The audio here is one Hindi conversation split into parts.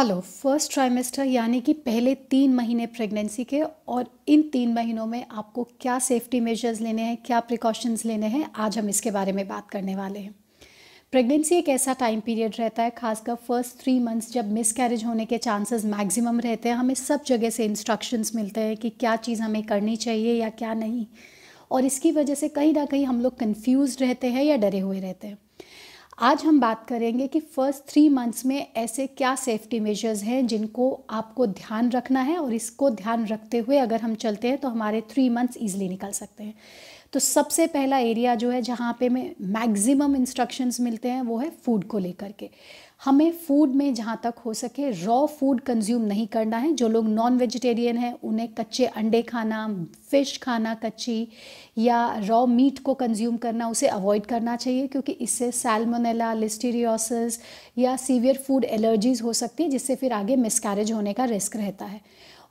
हेलो फर्स्ट ट्राइमेस्टर यानी कि पहले तीन महीने प्रेगनेंसी के और इन तीन महीनों में आपको क्या सेफ्टी मेजर्स लेने हैं क्या प्रिकॉशंस लेने हैं आज हम इसके बारे में बात करने वाले हैं प्रेगनेंसी एक ऐसा टाइम पीरियड रहता है खासकर फर्स्ट थ्री मंथ्स जब मिस कैरेज होने के चांसेस मैक्सिमम रहते हैं हमें सब जगह से इंस्ट्रक्शंस मिलते हैं कि क्या चीज़ हमें करनी चाहिए या क्या नहीं और इसकी वजह से कहीं ना कहीं हम लोग कन्फ्यूज़ रहते हैं या डरे हुए रहते हैं आज हम बात करेंगे कि फ़र्स्ट थ्री मंथ्स में ऐसे क्या सेफ्टी मेजर्स हैं जिनको आपको ध्यान रखना है और इसको ध्यान रखते हुए अगर हम चलते हैं तो हमारे थ्री मंथ्स ईजिली निकल सकते हैं तो सबसे पहला एरिया जो है जहाँ पे मैं मैक्सिमम इंस्ट्रक्शंस मिलते हैं वो है फूड को लेकर के हमें फूड में जहाँ तक हो सके रॉ फूड कंज्यूम नहीं करना है जो लोग नॉन वेजिटेरियन हैं उन्हें कच्चे अंडे खाना फिश खाना कच्ची या रॉ मीट को कंज्यूम करना उसे अवॉइड करना चाहिए क्योंकि इससे सैलमोनेला लिस्टीरियोसिस या सीवियर फूड एलर्जीज़ हो सकती है जिससे फिर आगे मिसकैरेज होने का रिस्क रहता है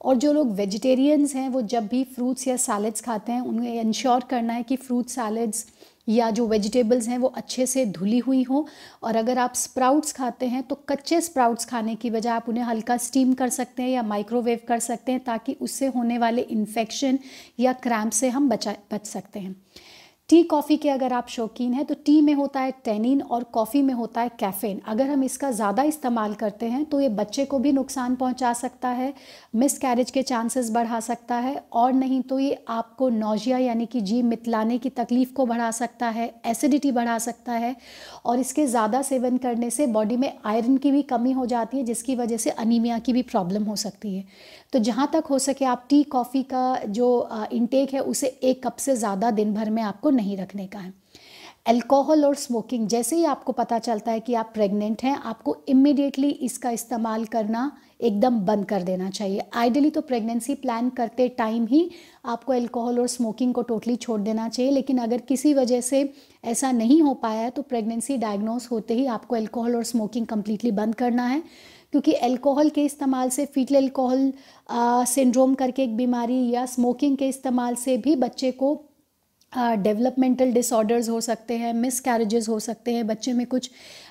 और जो लोग वेजिटेरियंस हैं वो जब भी फ्रूट्स या सैलड्स खाते हैं उन्हें इंश्योर करना है कि फ्रूट सैलड्स या जो वेजिटेबल्स हैं वो अच्छे से धुली हुई हों और अगर आप स्प्राउट्स खाते हैं तो कच्चे स्प्राउट्स खाने की बजाय आप उन्हें हल्का स्टीम कर सकते हैं या माइक्रोवेव कर सकते हैं ताकि उससे होने वाले इन्फेक्शन या क्रैम्प से हम बचा बच सकते हैं टी कॉफ़ी के अगर आप शौकीन हैं तो टी में होता है टेनिन और कॉफ़ी में होता है कैफ़ीन अगर हम इसका ज़्यादा इस्तेमाल करते हैं तो ये बच्चे को भी नुकसान पहुंचा सकता है मिस कैरेज के चांसेस बढ़ा सकता है और नहीं तो ये आपको नोजिया यानी कि जी मितलाने की तकलीफ़ को बढ़ा सकता है एसिडिटी बढ़ा सकता है और इसके ज़्यादा सेवन करने से बॉडी में आयरन की भी कमी हो जाती है जिसकी वजह से अनिमिया की भी प्रॉब्लम हो सकती है तो जहाँ तक हो सके आप टी कॉफ़ी का जो इनटेक है उसे एक कप से ज़्यादा दिन भर में आपको नहीं रखने का है अल्कोहल और स्मोकिंग जैसे ही आपको पता चलता है कि आप प्रेग्नेंट हैं आपको इमिडिएटली इसका इस्तेमाल करना एकदम बंद कर देना चाहिए आइडियली तो प्रेगनेंसी प्लान करते टाइम ही आपको अल्कोहल और स्मोकिंग को टोटली छोड़ देना चाहिए लेकिन अगर किसी वजह से ऐसा नहीं हो पाया है तो प्रेगनेंसी डायग्नोस होते ही आपको अल्कोहल और स्मोकिंग कम्प्लीटली बंद करना है क्योंकि अल्कोहल के इस्तेमाल से फीटल अल्कोहल सिंड्रोम करके एक बीमारी या स्मोकिंग के इस्तेमाल से भी बच्चे को डेवलपमेंटल डिसऑर्डर्स हो सकते हैं मिस कैरेजेस हो सकते हैं बच्चे में कुछ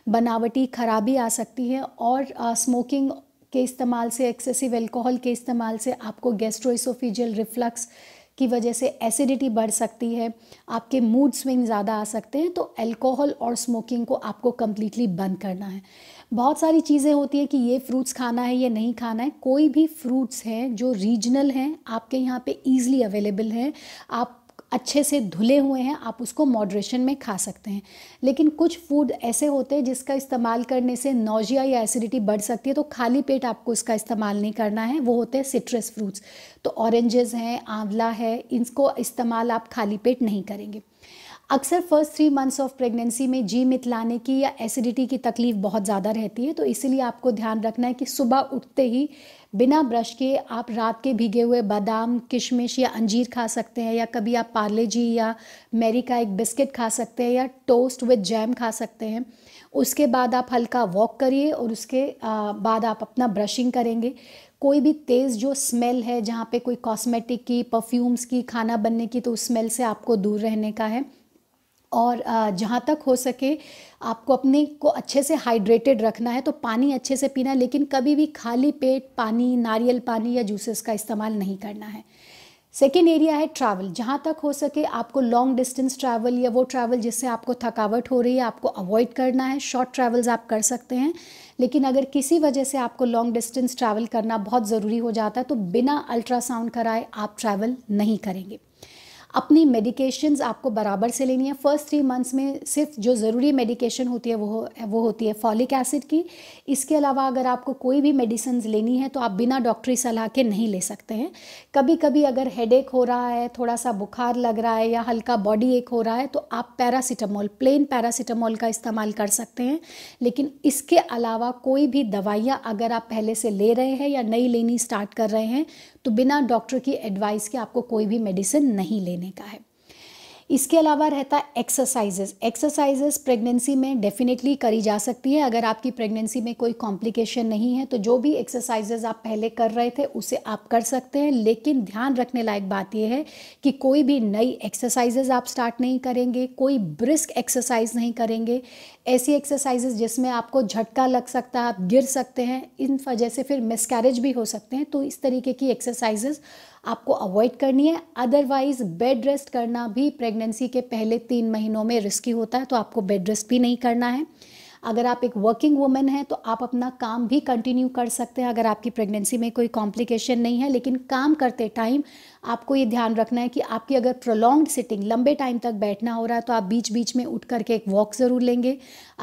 बनावटी खराबी आ सकती है और स्मोकिंग uh, के इस्तेमाल से एक्सेसिव एल्कोहल के इस्तेमाल से आपको गैस्ट्रोइसोफिजियल रिफ्लक्स की वजह से एसिडिटी बढ़ सकती है आपके मूड स्विंग ज़्यादा आ सकते हैं तो अल्कोहल और स्मोकिंग को आपको कम्प्लीटली बंद करना है बहुत सारी चीज़ें होती हैं कि ये फ्रूट्स खाना है ये नहीं खाना है कोई भी फ्रूट्स हैं जो रीजनल हैं आपके यहाँ पे ईजिली अवेलेबल हैं आप अच्छे से धुले हुए हैं आप उसको मॉड्रेशन में खा सकते हैं लेकिन कुछ फूड ऐसे होते हैं जिसका इस्तेमाल करने से नोजिया या एसिडिटी बढ़ सकती है तो खाली पेट आपको इसका इस्तेमाल नहीं करना है वो होते हैं सिट्रस फ्रूट्स तो ऑरेंजेस हैं आंवला है इनको इस्तेमाल आप खाली पेट नहीं करेंगे अक्सर first three months of pregnancy में जी मितलाने की या एसिडिटी की तकलीफ़ बहुत ज़्यादा रहती है तो इसीलिए आपको ध्यान रखना है कि सुबह उठते ही बिना ब्रश के आप रात के भीगे हुए बादाम किशमिश या अंजीर खा सकते हैं या कभी आप पार्ले जी या मैरी का एक बिस्किट खा सकते हैं या टोस्ट विद जैम खा सकते हैं उसके बाद आप हल्का वॉक करिए और उसके बाद आप अपना ब्रशिंग करेंगे कोई भी तेज़ जो स्मेल है जहाँ पे कोई कॉस्मेटिक की परफ्यूम्स की खाना बनने की तो उस स्मेल से आपको दूर रहने का है और जहाँ तक हो सके आपको अपने को अच्छे से हाइड्रेटेड रखना है तो पानी अच्छे से पीना है लेकिन कभी भी खाली पेट पानी नारियल पानी या जूसेस का इस्तेमाल नहीं करना है सेकेंड एरिया है ट्रैवल जहाँ तक हो सके आपको लॉन्ग डिस्टेंस ट्रैवल या वो ट्रैवल जिससे आपको थकावट हो रही है आपको अवॉइड करना है शॉर्ट ट्रैवल्स आप कर सकते हैं लेकिन अगर किसी वजह से आपको लॉन्ग डिस्टेंस ट्रैवल करना बहुत ज़रूरी हो जाता है तो बिना अल्ट्रासाउंड कराए आप ट्रैवल नहीं करेंगे अपनी मेडिकेशंस आपको बराबर से लेनी है फर्स्ट थ्री मंथ्स में सिर्फ जो ज़रूरी मेडिकेशन होती है वो वो होती है फॉलिक एसिड की इसके अलावा अगर आपको कोई भी मेडिसन्स लेनी है तो आप बिना डॉक्टरी सलाह के नहीं ले सकते हैं कभी कभी अगर हेड हो रहा है थोड़ा सा बुखार लग रहा है या हल्का बॉडी एक हो रहा है तो आप पैरासीटामोल प्लेन पैरासीटामोल का इस्तेमाल कर सकते हैं लेकिन इसके अलावा कोई भी दवाइयाँ अगर आप पहले से ले रहे हैं या नई लेनी स्टार्ट कर रहे हैं तो बिना डॉक्टर की एडवाइस के आपको कोई भी मेडिसिन नहीं लेनी लेने का है इसके अलावा रहता है एक्सरसाइजेस एक्सरसाइजेस प्रेगनेंसी में डेफिनेटली करी जा सकती है अगर आपकी प्रेगनेंसी में कोई कॉम्प्लिकेशन नहीं है तो जो भी एक्सरसाइजेस आप पहले कर रहे थे उसे आप कर सकते हैं लेकिन ध्यान रखने लायक बात यह है कि कोई भी नई एक्सरसाइजेज आप स्टार्ट नहीं करेंगे कोई ब्रिस्क एक्सरसाइज नहीं करेंगे ऐसी एक्सरसाइजेज जिसमें आपको झटका लग सकता है आप गिर सकते हैं इन वजह से फिर मिसकैरेज भी हो सकते हैं तो इस तरीके की एक्सरसाइजेज़ आपको अवॉइड करनी है अदरवाइज़ बेड रेस्ट करना भी प्रेगनेंसी के पहले तीन महीनों में रिस्की होता है तो आपको बेड रेस्ट भी नहीं करना है अगर आप एक वर्किंग वुमेन हैं तो आप अपना काम भी कंटिन्यू कर सकते हैं अगर आपकी प्रेगनेंसी में कोई कॉम्प्लिकेशन नहीं है लेकिन काम करते टाइम आपको ये ध्यान रखना है कि आपकी अगर प्रोलॉन्ग सिटिंग लंबे टाइम तक बैठना हो रहा है तो आप बीच बीच में उठ करके एक वॉक ज़रूर लेंगे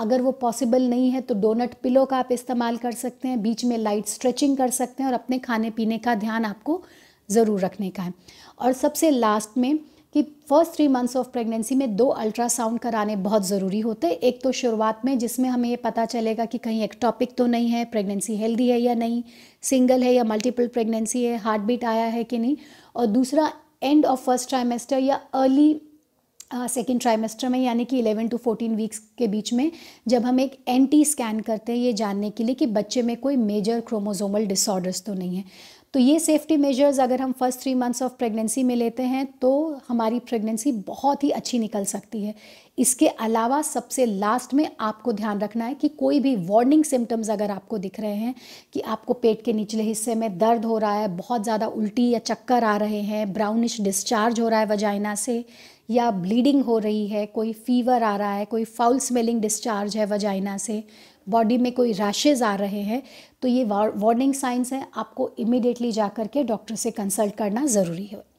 अगर वो पॉसिबल नहीं है तो डोनट पिलो का आप इस्तेमाल कर सकते हैं बीच में लाइट स्ट्रेचिंग कर सकते हैं और अपने खाने पीने का ध्यान आपको ज़रूर रखने का है और सबसे लास्ट में कि first three months of pregnancy में दो अल्ट्रासाउंड कराने बहुत ज़रूरी होते हैं एक तो शुरुआत में जिसमें हमें ये पता चलेगा कि कहीं एक टॉपिक तो नहीं है प्रेगनेंसी हेल्दी है या नहीं सिंगल है या मल्टीपल प्रेगनेंसी है हार्ट बीट आया है कि नहीं और दूसरा एंड ऑफ फर्स्ट ट्राइमेस्टर या अर्ली सेकेंड ट्राइमेस्टर में यानी कि इलेवन टू फोर्टीन वीक्स के बीच में जब हम एक एंटी स्कैन करते हैं ये जानने के लिए कि बच्चे में कोई मेजर क्रोमोजोमल डिसऑर्डर्स तो नहीं है तो ये सेफ्टी मेजर्स अगर हम first three months of pregnancy में लेते हैं तो हमारी प्रेगनेंसी बहुत ही अच्छी निकल सकती है इसके अलावा सबसे लास्ट में आपको ध्यान रखना है कि कोई भी वार्निंग सिम्टम्स अगर आपको दिख रहे हैं कि आपको पेट के निचले हिस्से में दर्द हो रहा है बहुत ज़्यादा उल्टी या चक्कर आ रहे हैं ब्राउनिश डिस्चार्ज हो रहा है वजाइना से या ब्लीडिंग हो रही है कोई फीवर आ रहा है कोई फाउल स्मेलिंग डिस्चार्ज है वजाइना से बॉडी में कोई रैशेज आ रहे हैं तो ये वार्निंग साइंस हैं आपको इमिडिएटली जा कर के डॉक्टर से कंसल्ट करना ज़रूरी है